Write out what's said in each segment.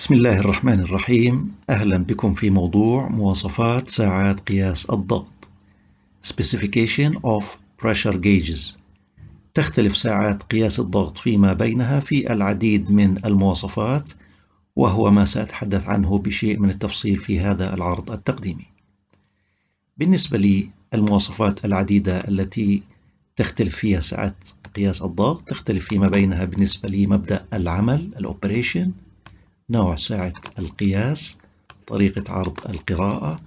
بسم الله الرحمن الرحيم أهلا بكم في موضوع مواصفات ساعات قياس الضغط Specification of Pressure Gauges تختلف ساعات قياس الضغط فيما بينها في العديد من المواصفات وهو ما سأتحدث عنه بشيء من التفصيل في هذا العرض التقديمي بالنسبة لي المواصفات العديدة التي تختلف فيها ساعات قياس الضغط تختلف فيما بينها بالنسبة لمبدأ العمل الأوبريشن نوع ساعة القياس طريقة عرض القراءة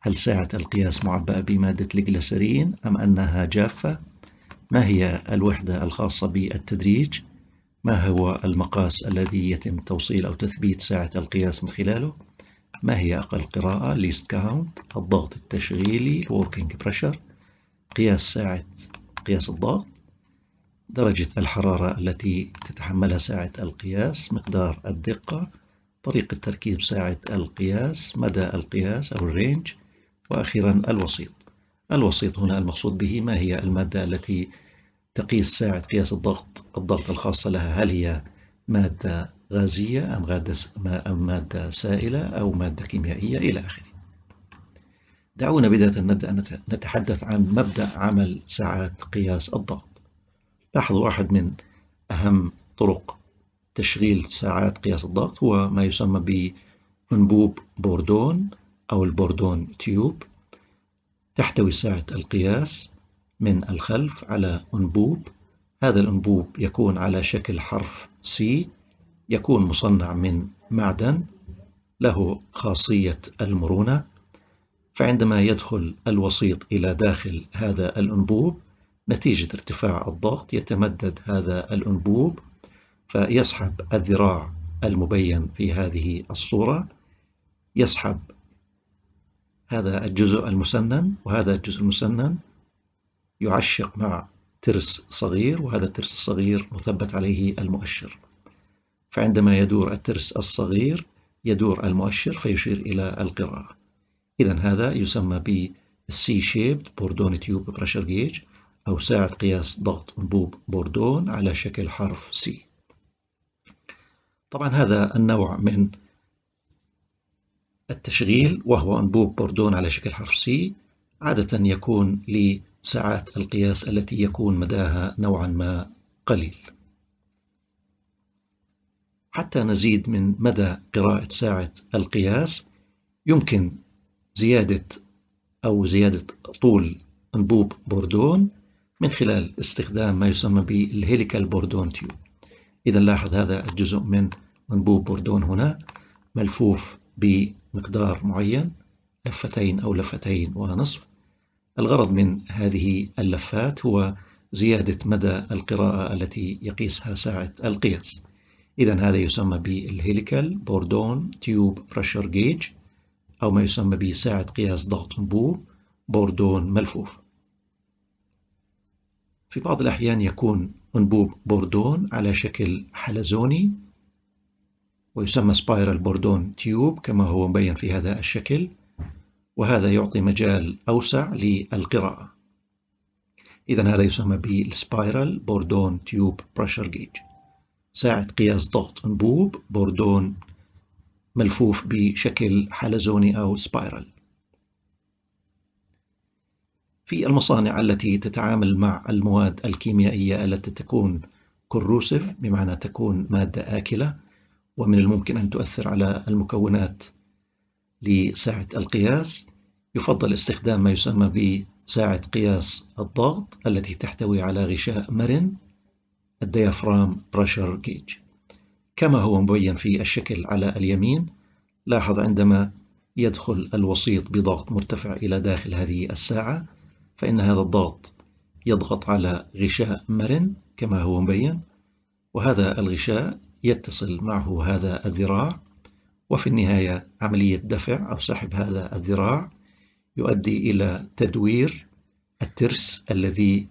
هل ساعة القياس معبأة بمادة الجليسرين أم أنها جافة ما هي الوحدة الخاصة بالتدريج ما هو المقاس الذي يتم توصيل أو تثبيت ساعة القياس من خلاله ما هي أقل قراءة least count الضغط التشغيلي working pressure قياس ساعة قياس الضغط درجة الحرارة التي تتحملها ساعة القياس مقدار الدقة طريقة تركيب ساعة القياس مدى القياس أو الرينج وأخيرا الوسيط الوسيط هنا المقصود به ما هي المادة التي تقيس ساعة قياس الضغط الضغط الخاصة لها هل هي مادة غازية أم مادة سائلة أو مادة كيميائية إلى آخره دعونا بداية نبدأ نتحدث عن مبدأ عمل ساعات قياس الضغط لاحظوا أحد من أهم طرق تشغيل ساعات قياس الضغط هو ما يسمى بأنبوب بوردون أو البوردون تيوب تحتوي ساعة القياس من الخلف على أنبوب هذا الأنبوب يكون على شكل حرف C يكون مصنع من معدن له خاصية المرونة فعندما يدخل الوسيط إلى داخل هذا الأنبوب نتيجة ارتفاع الضغط يتمدد هذا الأنبوب فيسحب الذراع المبين في هذه الصورة يسحب هذا الجزء المسنن وهذا الجزء المسنن يعشق مع ترس صغير وهذا الترس الصغير مثبت عليه المؤشر فعندما يدور الترس الصغير يدور المؤشر فيشير إلى القراءة إذا هذا يسمى C-shaped Bordone tube pressure gauge أو ساعة قياس ضغط أنبوب بوردون على شكل حرف C طبعا هذا النوع من التشغيل وهو أنبوب بوردون على شكل حرف سي عادة يكون لساعات القياس التي يكون مداها نوعا ما قليل حتى نزيد من مدى قراءة ساعة القياس يمكن زيادة أو زيادة طول أنبوب بوردون من خلال استخدام ما يسمى بالهيليكال بوردون تيوب إذا لاحظ هذا الجزء من منبوب بوردون هنا ملفوف بمقدار معين لفتين أو لفتين ونصف الغرض من هذه اللفات هو زيادة مدى القراءة التي يقيسها ساعة القياس إذا هذا يسمى بالهيليكال بوردون تيوب بريشر جيج أو ما يسمى بساعة قياس ضغط انبوب بوردون ملفوف في بعض الأحيان يكون أنبوب بوردون على شكل حلزوني ويسمى سبايرال بوردون تيوب كما هو مبين في هذا الشكل وهذا يعطي مجال أوسع للقراءة إذا هذا يسمى بالسبايرال بوردون تيوب بريشر جيج ساعة قياس ضغط أنبوب بوردون ملفوف بشكل حلزوني أو سبايرال في المصانع التي تتعامل مع المواد الكيميائية التي تكون كروسف بمعنى تكون مادة آكلة ومن الممكن أن تؤثر على المكونات لساعة القياس يفضل استخدام ما يسمى بساعة قياس الضغط التي تحتوي على غشاء مرن الديافرام بريشر جيج كما هو مبين في الشكل على اليمين لاحظ عندما يدخل الوسيط بضغط مرتفع إلى داخل هذه الساعة فإن هذا الضغط يضغط على غشاء مرن كما هو مبين وهذا الغشاء يتصل معه هذا الذراع وفي النهاية عملية دفع أو سحب هذا الذراع يؤدي إلى تدوير الترس الذي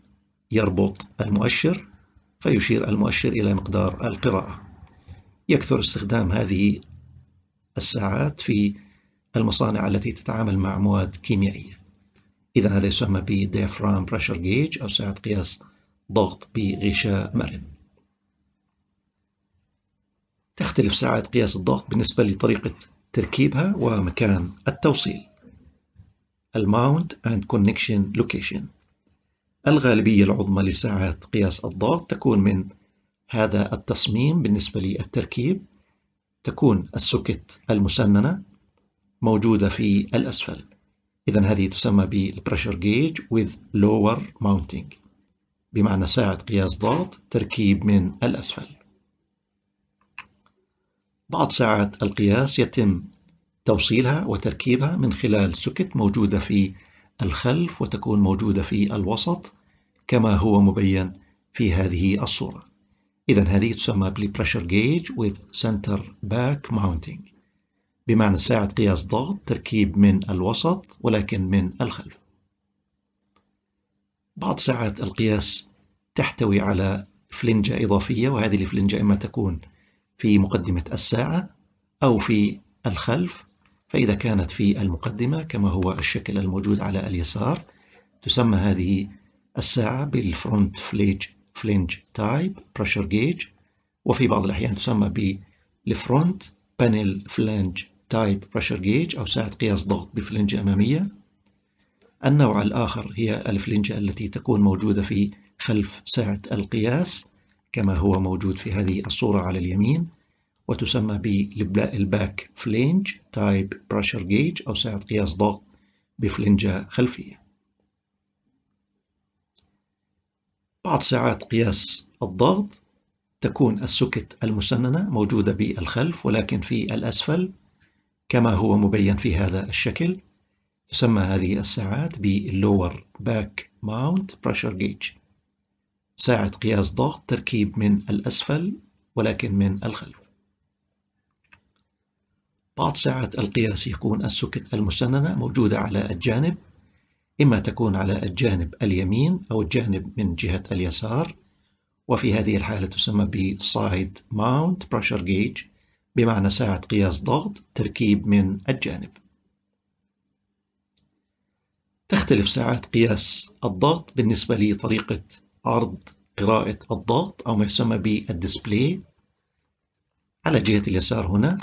يربط المؤشر فيشير المؤشر إلى مقدار القراءة يكثر استخدام هذه الساعات في المصانع التي تتعامل مع مواد كيميائية إذا هذا يسمى بـ Diaphragm Pressure Gauge أو ساعة قياس ضغط بغشاء مرن تختلف ساعات قياس الضغط بالنسبة لطريقة تركيبها ومكان التوصيل الماونت and connection location الغالبية العظمى لساعات قياس الضغط تكون من هذا التصميم بالنسبة للتركيب تكون السوكت المسننة موجودة في الأسفل إذا هذه تسمى بالبريشر جيج with lower mounting بمعنى ساعة قياس ضغط تركيب من الأسفل بعض ساعات القياس يتم توصيلها وتركيبها من خلال سكت موجودة في الخلف وتكون موجودة في الوسط كما هو مبين في هذه الصورة إذا هذه تسمى بالبريشر جيج with center back mounting بمعنى ساعة قياس ضغط تركيب من الوسط ولكن من الخلف بعض ساعات القياس تحتوي على فلنجة إضافية وهذه الفلنجة إما تكون في مقدمة الساعة أو في الخلف فإذا كانت في المقدمة كما هو الشكل الموجود على اليسار تسمى هذه الساعة بالفرونت فليج فلنج تايب بريشر جيج وفي بعض الأحيان تسمى بالفرونت بانل فلانج تايب بريشر جيج أو ساعة قياس ضغط بفلنجة أمامية النوع الآخر هي الفلنجة التي تكون موجودة في خلف ساعة القياس كما هو موجود في هذه الصورة على اليمين وتسمى بالباك فلينج تايب بريشر جيج أو ساعة قياس ضغط بفلنجة خلفية بعض ساعات قياس الضغط تكون السكت المسننة موجودة بالخلف ولكن في الأسفل كما هو مبين في هذا الشكل تسمى هذه الساعات Lower Back Mount Pressure Gauge ساعة قياس ضغط تركيب من الأسفل ولكن من الخلف بعض ساعات القياس يكون السكت المسننة موجودة على الجانب إما تكون على الجانب اليمين أو الجانب من جهة اليسار وفي هذه الحالة تسمى Side Mount Pressure Gauge بمعنى ساعة قياس ضغط تركيب من الجانب تختلف ساعات قياس الضغط بالنسبة لطريقة عرض قراءة الضغط أو ما يسمى بالديسبلاي على جهة اليسار هنا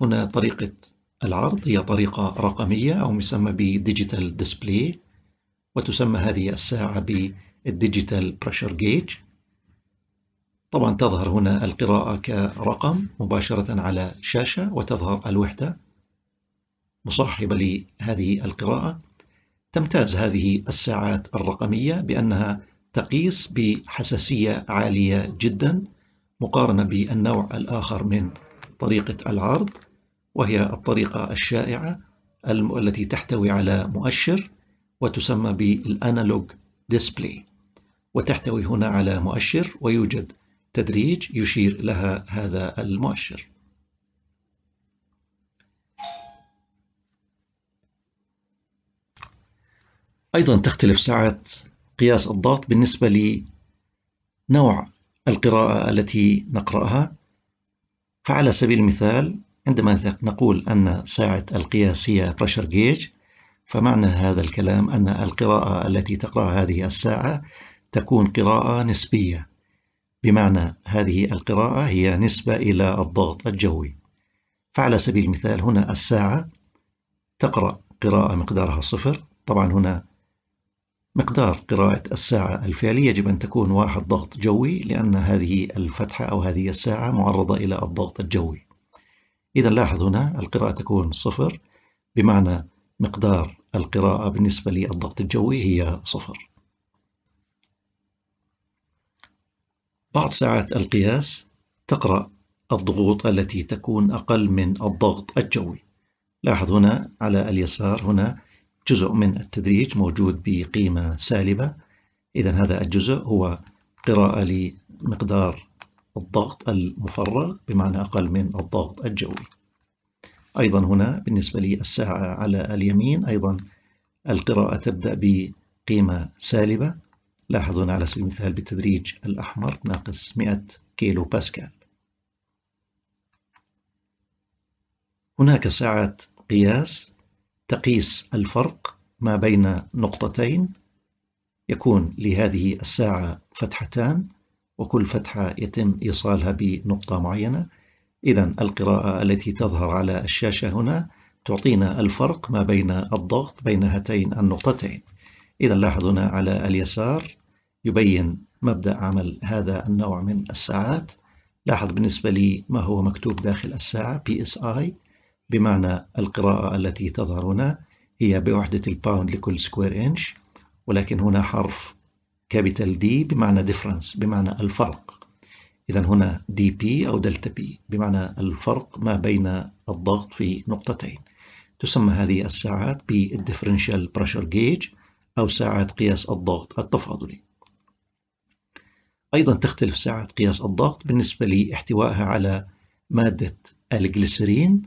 هنا طريقة العرض هي طريقة رقمية أو يسمى بديجيتال ديسبلاي وتسمى هذه الساعة بالديجيتال بريشر جيج طبعا تظهر هنا القراءة كرقم مباشرة على شاشة وتظهر الوحدة مصاحبة لهذه القراءة تمتاز هذه الساعات الرقمية بأنها تقيس بحساسية عالية جدا مقارنة بالنوع الآخر من طريقة العرض وهي الطريقة الشائعة التي تحتوي على مؤشر وتسمى بالانالوج ديسبلي وتحتوي هنا على مؤشر ويوجد تدريج يشير لها هذا المؤشر أيضا تختلف ساعة قياس الضغط بالنسبة لنوع القراءة التي نقرأها فعلى سبيل المثال عندما نقول أن ساعة القياس هي pressure gauge فمعنى هذا الكلام أن القراءة التي تقرأها هذه الساعة تكون قراءة نسبية بمعنى هذه القراءة هي نسبة إلى الضغط الجوي فعلى سبيل المثال هنا الساعة تقرأ قراءة مقدارها صفر طبعا هنا مقدار قراءة الساعة الفعلي يجب أن تكون واحد ضغط جوي لأن هذه الفتحة أو هذه الساعة معرضة إلى الضغط الجوي إذا لاحظ هنا القراءة تكون صفر بمعنى مقدار القراءة بالنسبة للضغط الجوي هي صفر بعض ساعات القياس تقرأ الضغوط التي تكون أقل من الضغط الجوي لاحظ هنا على اليسار هنا جزء من التدريج موجود بقيمة سالبة إذا هذا الجزء هو قراءة لمقدار الضغط المفرغ بمعنى أقل من الضغط الجوي أيضا هنا بالنسبة للساعة على اليمين أيضا القراءة تبدأ بقيمة سالبة لاحظ هنا على سبيل المثال بالتدريج الأحمر ناقص 100 كيلو باسكال هناك ساعة قياس تقيس الفرق ما بين نقطتين يكون لهذه الساعة فتحتان وكل فتحة يتم إيصالها بنقطة معينة إذا القراءة التي تظهر على الشاشة هنا تعطينا الفرق ما بين الضغط بين هاتين النقطتين إذا لاحظ هنا على اليسار يبين مبدأ عمل هذا النوع من الساعات لاحظ بالنسبة لي ما هو مكتوب داخل الساعة PSI بمعنى القراءة التي تظهر هنا هي بوحدة الباوند لكل سكوير إنش ولكن هنا حرف كابيتال دي بمعنى difference بمعنى الفرق إذا هنا دي بي أو دلتا بي بمعنى الفرق ما بين الضغط في نقطتين تسمى هذه الساعات بالديفرنشال بريشر جيج أو ساعة قياس الضغط التفاضلي أيضا تختلف ساعة قياس الضغط بالنسبة لاحتوائها على مادة الجليسرين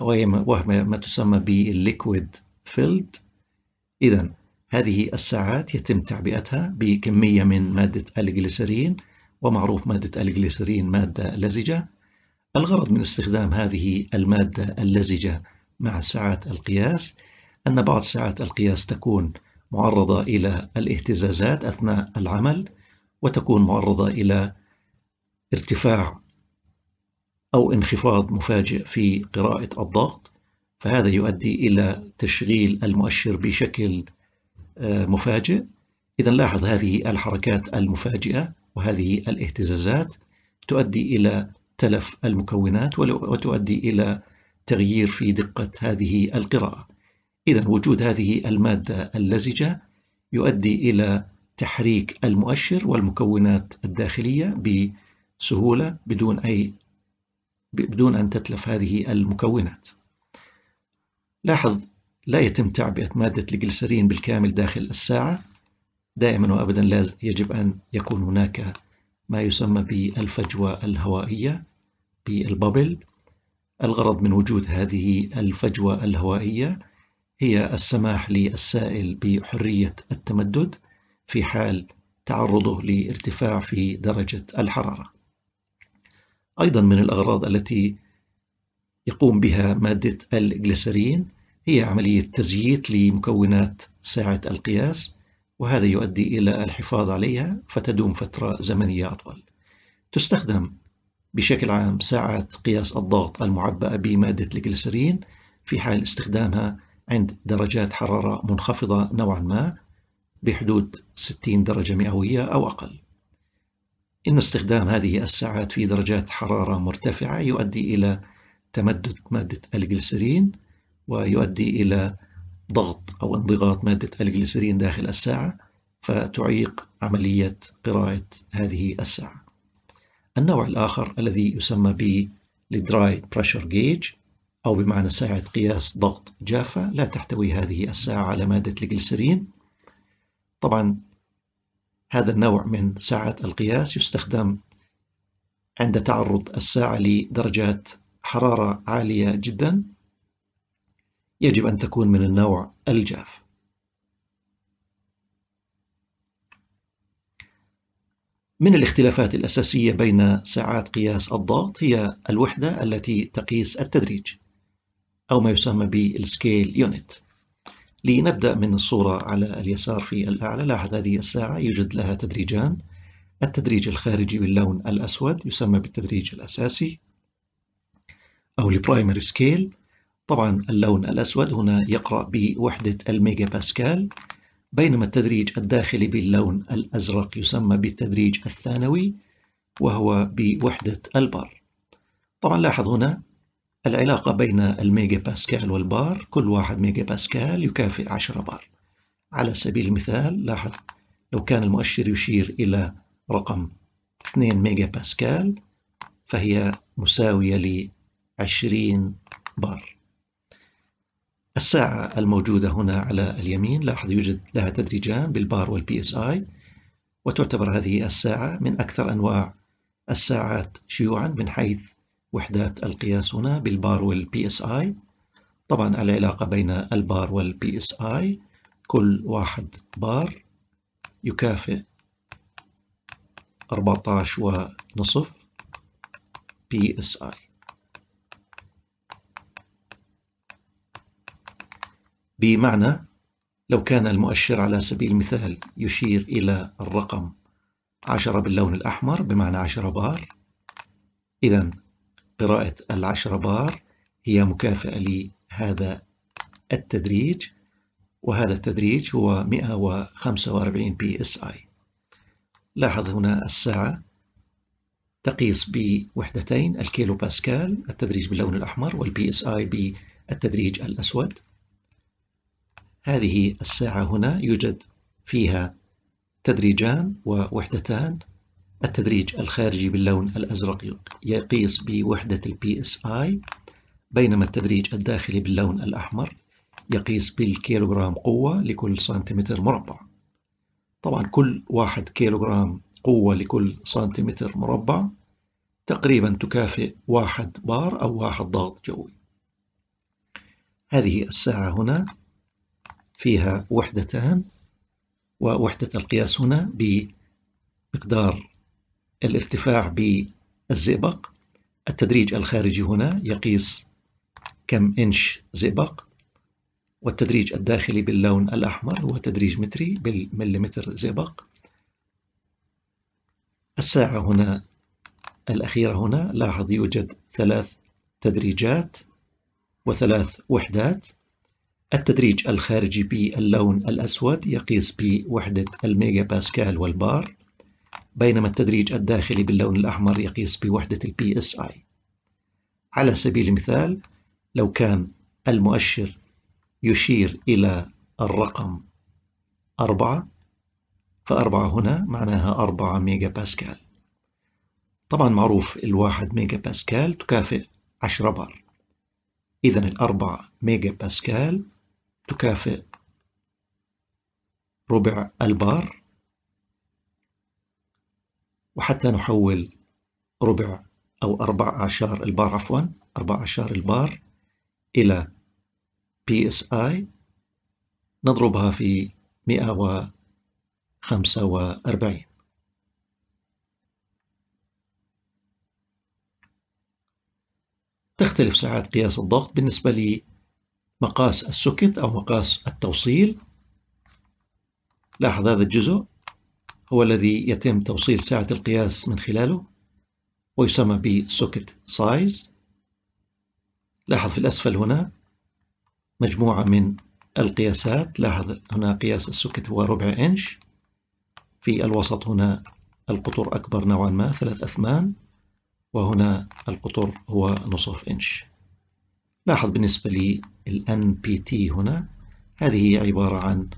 وهي ما تسمى بالليكويد فيلد إذا هذه الساعات يتم تعبئتها بكمية من مادة الجليسرين ومعروف مادة الجليسرين مادة لزجة الغرض من استخدام هذه المادة اللزجة مع ساعات القياس أن بعض ساعات القياس تكون معرضة إلى الاهتزازات أثناء العمل وتكون معرضة إلى ارتفاع أو انخفاض مفاجئ في قراءة الضغط فهذا يؤدي إلى تشغيل المؤشر بشكل آه، مفاجئ إذا لاحظ هذه الحركات المفاجئة وهذه الاهتزازات تؤدي إلى تلف المكونات وتؤدي إلى تغيير في دقة هذه القراءة إذا وجود هذه المادة اللزجة يؤدي إلى تحريك المؤشر والمكونات الداخلية بسهولة بدون أي بدون أن تتلف هذه المكونات لاحظ لا يتم تعبئة مادة الجلسرين بالكامل داخل الساعة دائما وأبدا لازم يجب أن يكون هناك ما يسمى بالفجوة الهوائية بالبابل الغرض من وجود هذه الفجوة الهوائية هي السماح للسائل بحرية التمدد في حال تعرضه لارتفاع في درجة الحرارة. أيضا من الأغراض التي يقوم بها مادة الجليسرين هي عملية تزييت لمكونات ساعة القياس وهذا يؤدي إلى الحفاظ عليها فتدوم فترة زمنية أطول. تستخدم بشكل عام ساعات قياس الضغط المعبأة بمادة الجليسرين في حال استخدامها عند درجات حرارة منخفضة نوعا ما بحدود 60 درجة مئوية أو أقل إن استخدام هذه الساعات في درجات حرارة مرتفعة يؤدي إلى تمدد مادة الجليسرين ويؤدي إلى ضغط أو انضغاط مادة الجليسرين داخل الساعة فتعيق عملية قراءة هذه الساعة النوع الآخر الذي يسمى ب Dry Pressure Gauge أو بمعنى ساعة قياس ضغط جافة لا تحتوي هذه الساعة على مادة الجلسرين طبعا هذا النوع من ساعة القياس يستخدم عند تعرض الساعة لدرجات حرارة عالية جدا يجب أن تكون من النوع الجاف من الاختلافات الأساسية بين ساعات قياس الضغط هي الوحدة التي تقيس التدريج أو ما يسمى بالسكيل يونت لنبدأ من الصورة على اليسار في الأعلى لاحظ هذه الساعة يوجد لها تدريجان التدريج الخارجي باللون الأسود يسمى بالتدريج الأساسي أو البرايمري سكيل طبعا اللون الأسود هنا يقرأ بوحدة الميجا باسكال بينما التدريج الداخلي باللون الأزرق يسمى بالتدريج الثانوي وهو بوحدة البار طبعا لاحظ هنا العلاقة بين الميجا باسكال والبار كل واحد ميجا باسكال يكافئ 10 بار على سبيل المثال لاحظ لو كان المؤشر يشير إلى رقم 2 ميجا باسكال فهي مساوية ل 20 بار الساعة الموجودة هنا على اليمين لاحظ يوجد لها تدريجان بالبار والبي اس اي وتعتبر هذه الساعة من أكثر أنواع الساعات شيوعا من حيث وحدات القياس هنا بالبار والبي اس اي طبعا العلاقة بين البار والبي اس اي كل واحد بار يكافئ 14 ونصف بي اس اي بمعنى لو كان المؤشر على سبيل المثال يشير إلى الرقم 10 باللون الأحمر بمعنى 10 بار إذا قراءة العشرة بار هي مكافأة لهذا التدريج وهذا التدريج هو 145 بي اس اي لاحظ هنا الساعة تقيس بوحدتين الكيلو باسكال التدريج باللون الأحمر والبي اس اي بالتدريج الأسود هذه الساعة هنا يوجد فيها تدريجان ووحدتان التدريج الخارجي باللون الأزرق يقيس بوحدة الـ PSI بينما التدريج الداخلي باللون الأحمر يقيس بالكيلوغرام قوة لكل سنتيمتر مربع طبعا كل واحد كيلوغرام قوة لكل سنتيمتر مربع تقريبا تكافئ واحد بار أو واحد ضغط جوي هذه الساعة هنا فيها وحدتان ووحدة القياس هنا بمقدار الارتفاع بالزئبق التدريج الخارجي هنا يقيس كم إنش زئبق والتدريج الداخلي باللون الأحمر هو تدريج متري بالمليمتر زئبق الساعة هنا الأخيرة هنا لاحظ يوجد ثلاث تدريجات وثلاث وحدات التدريج الخارجي باللون الأسود يقيس بوحدة الميجا باسكال والبار بينما التدريج الداخلي باللون الأحمر يقيس بوحدة الـ PSI على سبيل المثال لو كان المؤشر يشير إلى الرقم أربعة فأربعة هنا معناها 4 ميجا باسكال طبعا معروف الواحد ميجا باسكال تكافئ عشرة بار إذا الأربعة ميجا باسكال تكافئ ربع البار وحتى نحول ربع أو أربع أعشار البار عفوا أربع أعشار البار إلى PSI نضربها في 145 تختلف ساعات قياس الضغط بالنسبة لمقاس السكت أو مقاس التوصيل لاحظ هذا الجزء هو الذي يتم توصيل ساعة القياس من خلاله ويسمى Socket سايز لاحظ في الأسفل هنا مجموعة من القياسات لاحظ هنا قياس السوكت هو ربع إنش في الوسط هنا القطر أكبر نوعا ما ثلاث أثمان وهنا القطر هو نصف إنش لاحظ بالنسبة للـ NPT هنا هذه هي عبارة عن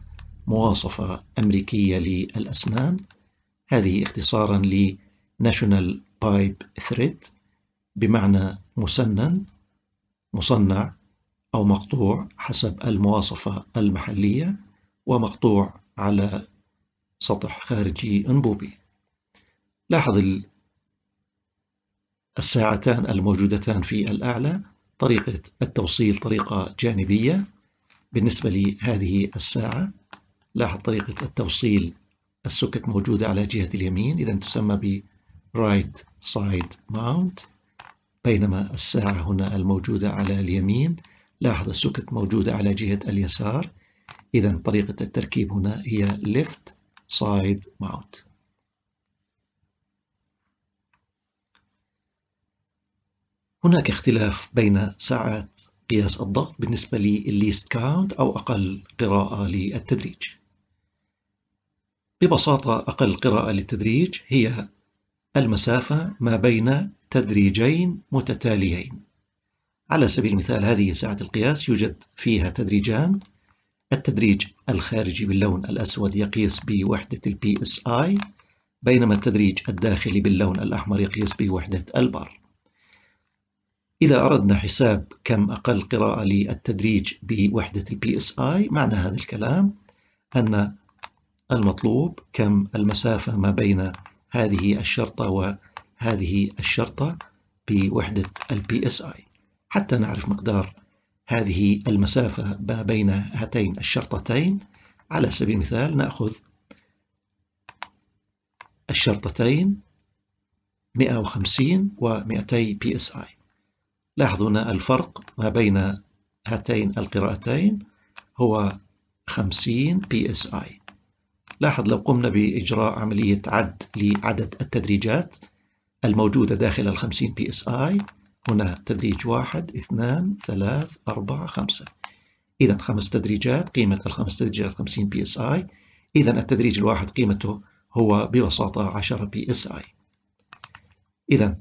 مواصفة أمريكية للأسنان هذه اختصارا ل National Pipe Thread بمعنى مسنن مصنع أو مقطوع حسب المواصفة المحلية ومقطوع على سطح خارجي أنبوبي لاحظ الساعتان الموجودتان في الأعلى طريقة التوصيل طريقة جانبية بالنسبة لهذه الساعة لاحظ طريقة التوصيل السكت موجودة على جهة اليمين إذا تسمى ب right side mount بينما الساعة هنا الموجودة على اليمين لاحظ السكت موجودة على جهة اليسار إذا طريقة التركيب هنا هي left side mount هناك اختلاف بين ساعات قياس الضغط بالنسبة لليست كاونت أو أقل قراءة للتدريج ببساطة أقل قراءة للتدريج هي المسافة ما بين تدريجين متتاليين على سبيل المثال هذه ساعة القياس يوجد فيها تدريجان التدريج الخارجي باللون الأسود يقيس بوحدة الـ PSI بينما التدريج الداخلي باللون الأحمر يقيس بوحدة البار إذا أردنا حساب كم أقل قراءة للتدريج بوحدة الـ PSI معنى هذا الكلام أن المطلوب كم المسافة ما بين هذه الشرطة وهذه الشرطة بوحدة ال PSI حتى نعرف مقدار هذه المسافة ما بين هاتين الشرطتين على سبيل المثال نأخذ الشرطتين 150 و 200 PSI لاحظوا هنا الفرق ما بين هاتين القراءتين هو 50 PSI لاحظ لو قمنا بإجراء عملية عد لعدد التدريجات الموجودة داخل ال 50 بي اس اي هنا تدريج 1 2 3 4 5 إذا خمس تدريجات قيمة الخمس تدريجات 50 بي اس اي إذا التدريج الواحد قيمته هو ببساطة 10 بي اس اي إذا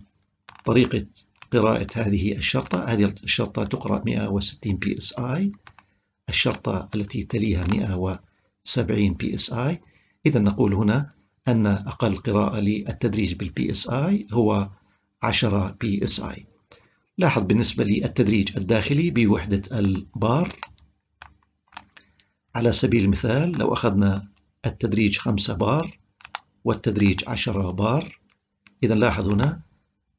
طريقة قراءة هذه الشرطة هذه الشرطة تقرأ 160 بي اس اي الشرطة التي تليها 170 بي اس اي إذا نقول هنا أن أقل قراءة للتدريج بالـ PSI هو 10 PSI لاحظ بالنسبة للتدريج الداخلي بوحدة البار على سبيل المثال لو أخذنا التدريج 5 بار والتدريج 10 بار إذا لاحظ هنا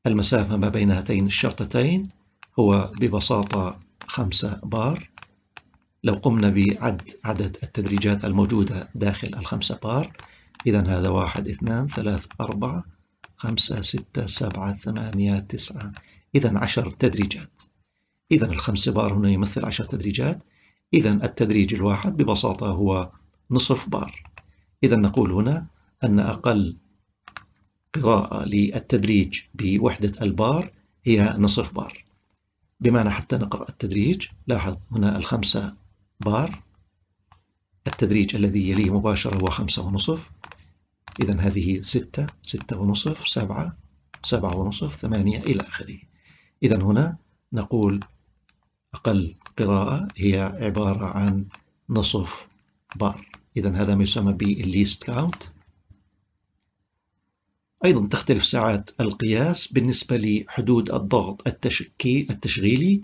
المسافة ما بين هاتين الشرطتين هو ببساطة 5 بار لو قمنا بعد عدد التدريجات الموجودة داخل الخمسة بار إذا هذا واحد اثنان ثلاث أربعة خمسة ستة سبعة ثمانية تسعة إذا عشر تدريجات إذا الخمسة بار هنا يمثل عشر تدريجات إذا التدريج الواحد ببساطة هو نصف بار إذا نقول هنا أن أقل قراءة للتدريج بوحدة البار هي نصف بار بمعنى حتى نقرأ التدريج لاحظ هنا الخمسة بار التدريج الذي يليه مباشرة هو خمسة ونصف إذا هذه ستة ستة ونصف سبعة سبعة ونصف ثمانية إلى آخره إذا هنا نقول أقل قراءة هي عبارة عن نصف بار إذا هذا ما يسمى بالليست كاونت أيضا تختلف ساعات القياس بالنسبة لحدود الضغط التشكي التشغيلي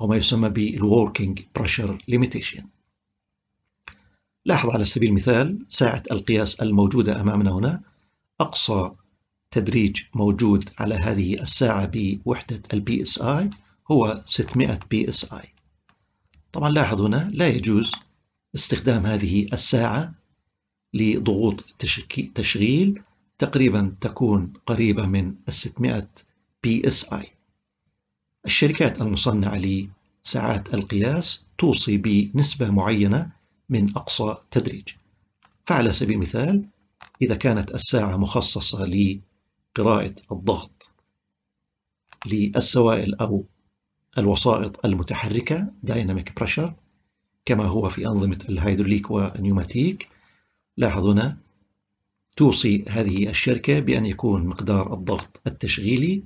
أو ما يسمى بالوركينج بريشر ليميتيشن لاحظ على سبيل المثال ساعة القياس الموجودة أمامنا هنا أقصى تدريج موجود على هذه الساعة بوحدة الـ PSI هو 600 PSI طبعا لاحظ هنا لا يجوز استخدام هذه الساعة لضغوط تشغيل تقريبا تكون قريبة من الـ 600 PSI الشركات المصنعة لساعات القياس توصي بنسبة معينة من أقصى تدريج فعلى سبيل المثال إذا كانت الساعة مخصصة لقراءة الضغط للسوائل أو الوسائط المتحركة دايناميك بريشر كما هو في أنظمة الهيدروليك والنيوماتيك لاحظ هنا توصي هذه الشركة بأن يكون مقدار الضغط التشغيلي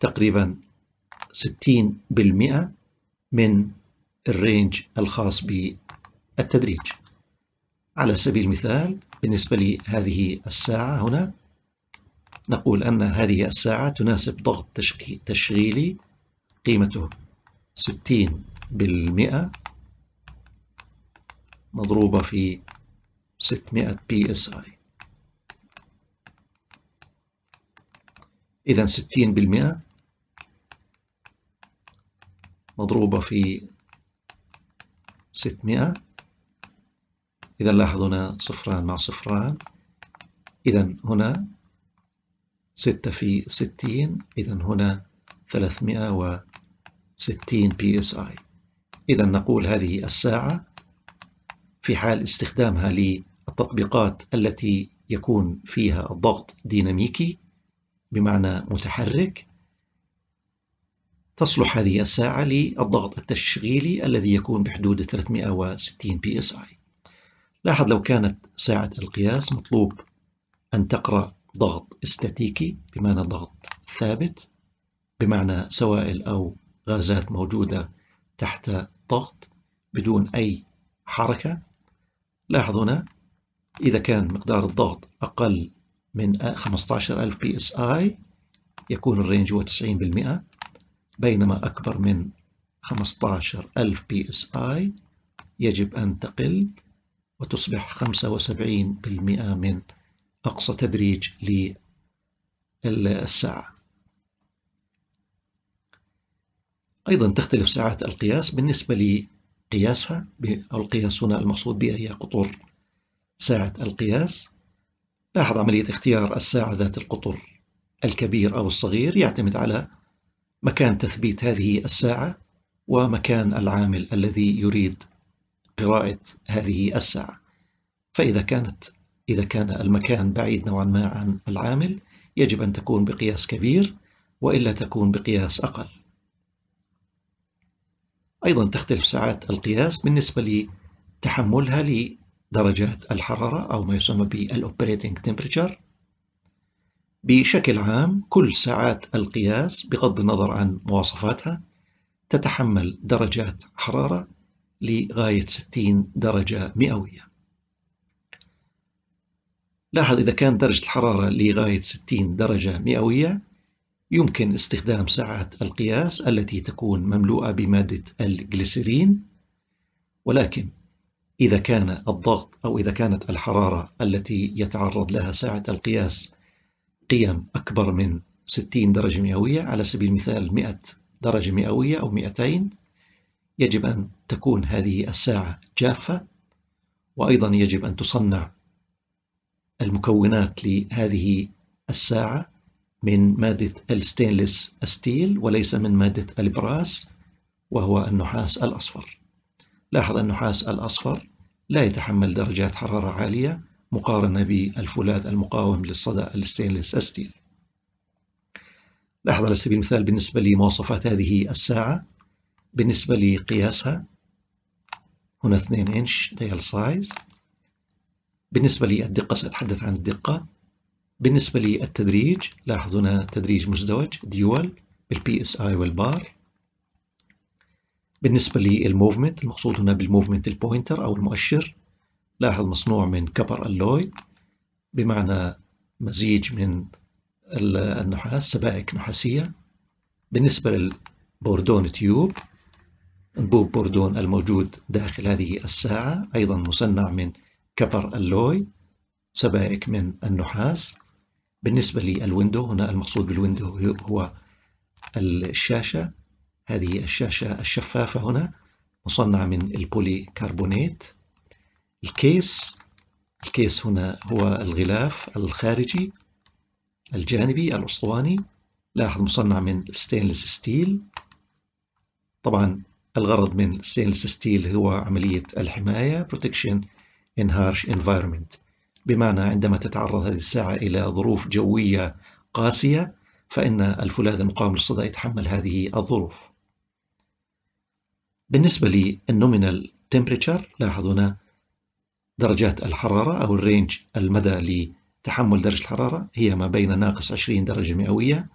تقريبا 60% من الرينج الخاص بالتدريج على سبيل المثال بالنسبة لهذه الساعة هنا نقول أن هذه الساعة تناسب ضغط تشغيلي قيمته 60% مضروبة في 600 PSI إذا 60% مضروبة في 600 إذا لاحظوا هنا صفران مع صفران إذا هنا 6 في 60 إذا هنا 360 بي اس اي إذا نقول هذه الساعة في حال استخدامها للتطبيقات التي يكون فيها الضغط ديناميكي بمعنى متحرك تصلح هذه الساعة للضغط التشغيلي الذي يكون بحدود 360 psi لاحظ لو كانت ساعة القياس مطلوب أن تقرأ ضغط استاتيكي بمعنى ضغط ثابت بمعنى سوائل أو غازات موجودة تحت ضغط بدون أي حركة لاحظ هنا إذا كان مقدار الضغط أقل من 15000 بي اس اي يكون الرينج هو 90% بينما أكبر من 15000 PSI يجب أن تقل وتصبح 75% من أقصى تدريج للساعة أيضا تختلف ساعات القياس بالنسبة لقياسها أو القياس هنا المقصود بها هي قطر ساعة القياس لاحظ عملية اختيار الساعة ذات القطر الكبير أو الصغير يعتمد على مكان تثبيت هذه الساعة ومكان العامل الذي يريد قراءة هذه الساعة فإذا كانت إذا كان المكان بعيد نوعا ما عن العامل يجب أن تكون بقياس كبير وإلا تكون بقياس أقل أيضا تختلف ساعات القياس بالنسبة لتحملها لدرجات الحرارة أو ما يسمى بالأوبريتنج تمبريتشر بشكل عام كل ساعات القياس بغض النظر عن مواصفاتها تتحمل درجات حرارة لغاية 60 درجة مئوية لاحظ إذا كانت درجة الحرارة لغاية 60 درجة مئوية يمكن استخدام ساعات القياس التي تكون مملوءة بمادة الجليسيرين ولكن إذا كان الضغط أو إذا كانت الحرارة التي يتعرض لها ساعة القياس قيم أكبر من 60 درجة مئوية على سبيل المثال 100 درجة مئوية أو 200 يجب أن تكون هذه الساعة جافة وأيضا يجب أن تصنع المكونات لهذه الساعة من مادة الستينلس ستيل وليس من مادة البراس وهو النحاس الأصفر لاحظ النحاس الأصفر لا يتحمل درجات حرارة عالية مقارنة بالفولاذ المقاوم للصدى الستينلس ستيل لاحظ على سبيل المثال بالنسبة لمواصفات هذه الساعة بالنسبة لقياسها هنا 2 إنش ديال سايز بالنسبة للدقة سأتحدث عن الدقة بالنسبة للتدريج لاحظ هنا تدريج مزدوج ديول بالبي اس اي والبار بالنسبة للموفمنت المقصود هنا بالموفمنت البوينتر أو المؤشر لاحظ مصنوع من كبر اللوي بمعنى مزيج من النحاس سبائك نحاسية بالنسبة للبوردون تيوب انبوب بوردون الموجود داخل هذه الساعة أيضا مصنع من كبر اللوي سبائك من النحاس بالنسبة للويندو هنا المقصود بالويندو هو الشاشة هذه الشاشة الشفافة هنا مصنعة من البولي كربونيت الكيس الكيس هنا هو الغلاف الخارجي الجانبي الأسطواني لاحظ مصنع من ستينلس ستيل طبعا الغرض من ستينلس ستيل هو عملية الحماية protection in harsh environment بمعنى عندما تتعرض هذه الساعة إلى ظروف جوية قاسية فإن الفولاذ المقاوم للصدى يتحمل هذه الظروف بالنسبة للنومينال temperature لاحظ هنا درجات الحرارة أو الرينج المدى لتحمل درجة الحرارة هي ما بين ناقص 20 درجة مئوية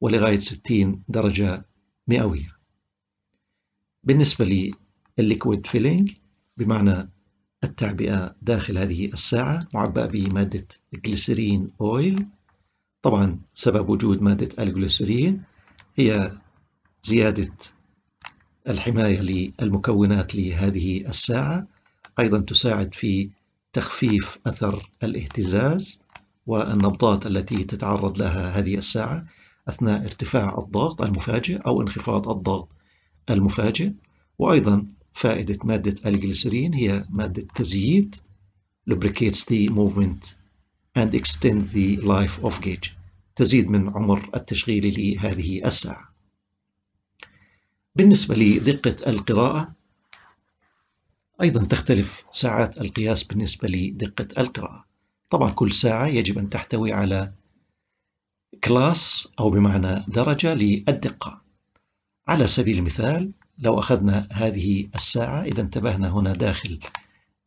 ولغاية 60 درجة مئوية بالنسبة للليكويد فيلينج بمعنى التعبئة داخل هذه الساعة معبأة بمادة جليسرين أويل طبعا سبب وجود مادة الجليسرين هي زيادة الحماية للمكونات لهذه الساعة أيضا تساعد في تخفيف أثر الاهتزاز والنبضات التي تتعرض لها هذه الساعة أثناء ارتفاع الضغط المفاجئ أو انخفاض الضغط المفاجئ وأيضا فائدة مادة الجليسرين هي مادة تزييد lubricates the movement and extend the life of gauge تزيد من عمر التشغيل لهذه الساعة بالنسبة لدقة القراءة أيضا تختلف ساعات القياس بالنسبة لدقة القراءة طبعا كل ساعة يجب أن تحتوي على كلاس أو بمعنى درجة للدقة على سبيل المثال لو أخذنا هذه الساعة إذا انتبهنا هنا داخل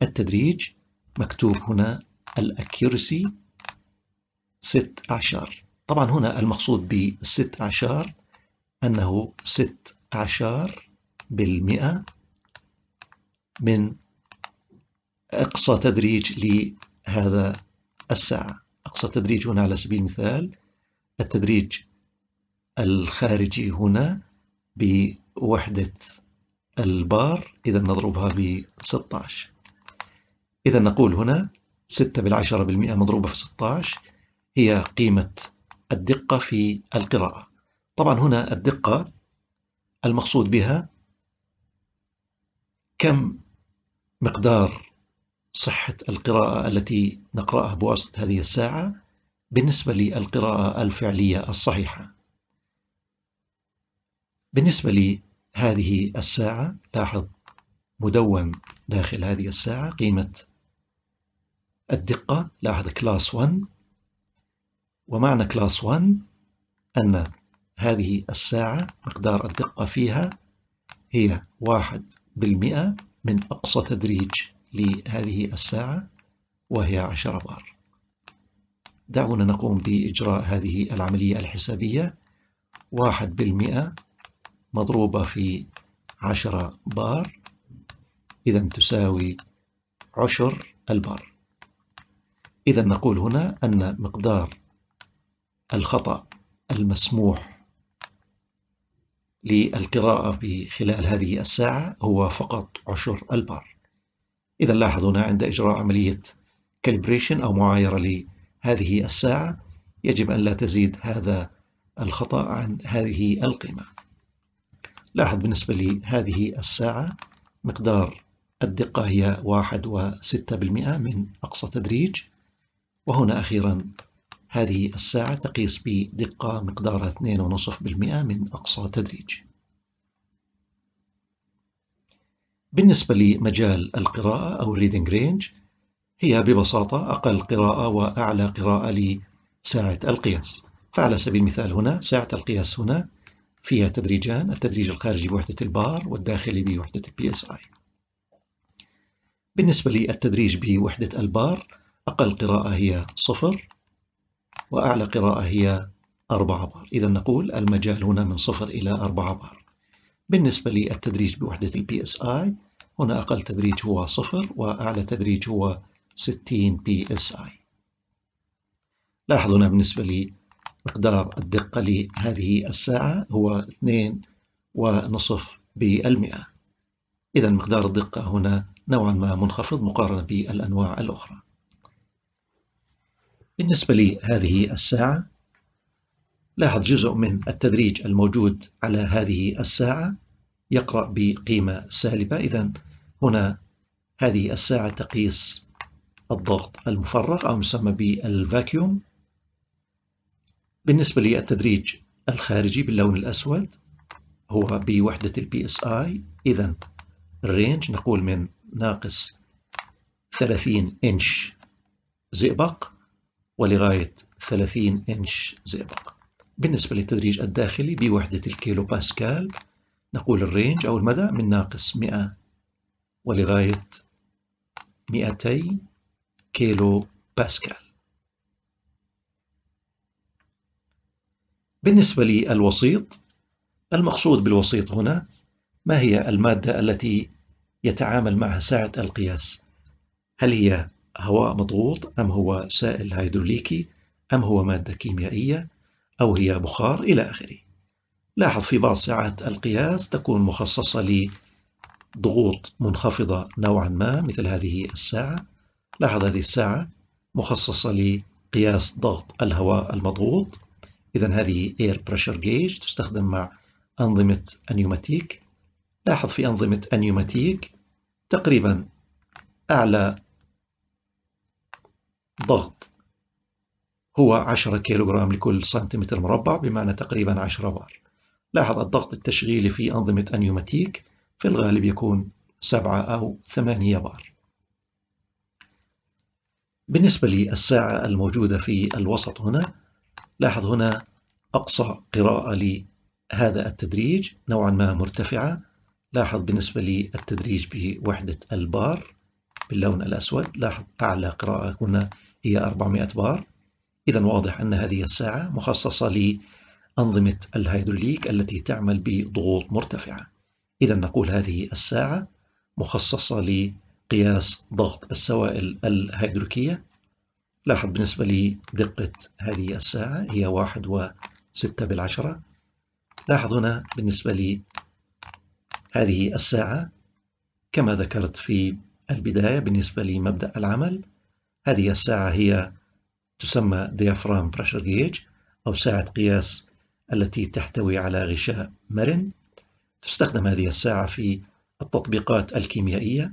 التدريج مكتوب هنا الأكيورسي 16 طبعا هنا المقصود ب 16 أنه 16 بالمئة من أقصى تدريج لهذا الساعة أقصى تدريج هنا على سبيل المثال التدريج الخارجي هنا بوحدة البار إذا نضربها ب 16 إذا نقول هنا 6 بالعشرة بالمئة مضروبة في 16 هي قيمة الدقة في القراءة طبعا هنا الدقة المقصود بها كم مقدار صحة القراءة التي نقرأها بواسطة هذه الساعة بالنسبة للقراءة الفعلية الصحيحة بالنسبة لهذه الساعة لاحظ مدون داخل هذه الساعة قيمة الدقة لاحظ كلاس 1 ومعنى كلاس 1 أن هذه الساعة مقدار الدقة فيها هي 1 بالمئة من أقصى تدريج لهذه الساعة وهي 10 بار دعونا نقوم بإجراء هذه العملية الحسابية 1% مضروبة في 10 بار إذا تساوي عشر البار إذا نقول هنا أن مقدار الخطأ المسموح للقراءة في خلال هذه الساعة هو فقط عشر البار إذا لاحظوا هنا عند إجراء عملية كالبريشن أو معايرة لهذه الساعة يجب أن لا تزيد هذا الخطأ عن هذه القيمة لاحظ بالنسبة لهذه الساعة مقدار الدقة هي 1.6% من أقصى تدريج وهنا أخيرا هذه الساعة تقيس بدقة مقدارها 2.5% من أقصى تدريج بالنسبة لمجال القراءة أو reading range هي ببساطة أقل قراءة وأعلى قراءة لساعة القياس فعلى سبيل المثال هنا ساعة القياس هنا فيها تدريجان التدريج الخارجي بوحدة البار والداخلي بوحدة PSI بالنسبة للتدريج بوحدة البار أقل قراءة هي صفر وأعلى قراءة هي 4 بار إذا نقول المجال هنا من صفر إلى 4 بار بالنسبة للتدريج بوحدة الـ PSI هنا أقل تدريج هو صفر وأعلى تدريج هو 60 PSI لاحظوا هنا بالنسبة لي مقدار الدقة لهذه الساعة هو 2.5 ونصف بالمئة إذا مقدار الدقة هنا نوعا ما منخفض مقارنة بالأنواع الأخرى بالنسبة لهذه الساعة لاحظ جزء من التدريج الموجود على هذه الساعة يقرأ بقيمة سالبة إذا هنا هذه الساعة تقيس الضغط المفرغ أو مسمى بالفاكيوم بالنسبة للتدريج الخارجي باللون الأسود هو بوحدة البي اس اي إذا الرينج نقول من ناقص 30 إنش زئبق ولغاية 30 إنش زئبق بالنسبة للتدريج الداخلي بوحدة الكيلو باسكال نقول الرينج أو المدى من ناقص 100 ولغاية 200 كيلو باسكال بالنسبة للوسيط المقصود بالوسيط هنا ما هي المادة التي يتعامل معها ساعة القياس؟ هل هي هواء مضغوط أم هو سائل هيدروليكي أم هو مادة كيميائية أو هي بخار إلى آخره لاحظ في بعض ساعات القياس تكون مخصصة لضغوط منخفضة نوعا ما مثل هذه الساعة لاحظ هذه الساعة مخصصة لقياس ضغط الهواء المضغوط إذا هذه Air Pressure Gauge تستخدم مع أنظمة أنيوماتيك لاحظ في أنظمة أنيوماتيك تقريبا أعلى ضغط هو 10 كيلوغرام لكل سنتيمتر مربع بمعنى تقريبا 10 بار لاحظ الضغط التشغيلي في أنظمة أنيوماتيك في الغالب يكون 7 أو 8 بار بالنسبة للساعة الموجودة في الوسط هنا لاحظ هنا أقصى قراءة لهذا التدريج نوعا ما مرتفعة لاحظ بالنسبة للتدريج بوحدة البار باللون الأسود لاحظ أعلى قراءة هنا هي 400 بار إذا واضح أن هذه الساعة مخصصة لأنظمة الهيدروليك التي تعمل بضغوط مرتفعة إذا نقول هذه الساعة مخصصة لقياس ضغط السوائل الهيدروكية لاحظ بالنسبة لدقة هذه الساعة هي واحد وستة بالعشرة لاحظ هنا بالنسبة لي هذه الساعة كما ذكرت في البداية بالنسبة لمبدأ العمل هذه الساعة هي تسمى ديافرام بريشر جيج أو ساعة قياس التي تحتوي على غشاء مرن تستخدم هذه الساعة في التطبيقات الكيميائية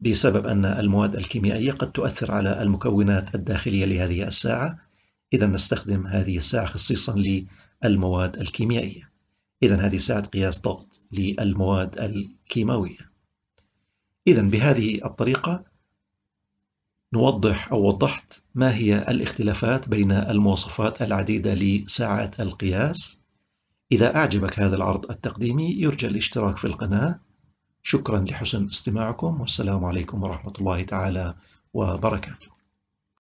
بسبب أن المواد الكيميائية قد تؤثر على المكونات الداخلية لهذه الساعة إذا نستخدم هذه الساعة خصيصا للمواد الكيميائية إذا هذه ساعة قياس ضغط للمواد الكيماوية إذا بهذه الطريقة نوضح أو وضحت ما هي الاختلافات بين المواصفات العديدة لساعات القياس إذا أعجبك هذا العرض التقديمي يرجى الاشتراك في القناة شكرا لحسن استماعكم والسلام عليكم ورحمة الله تعالى وبركاته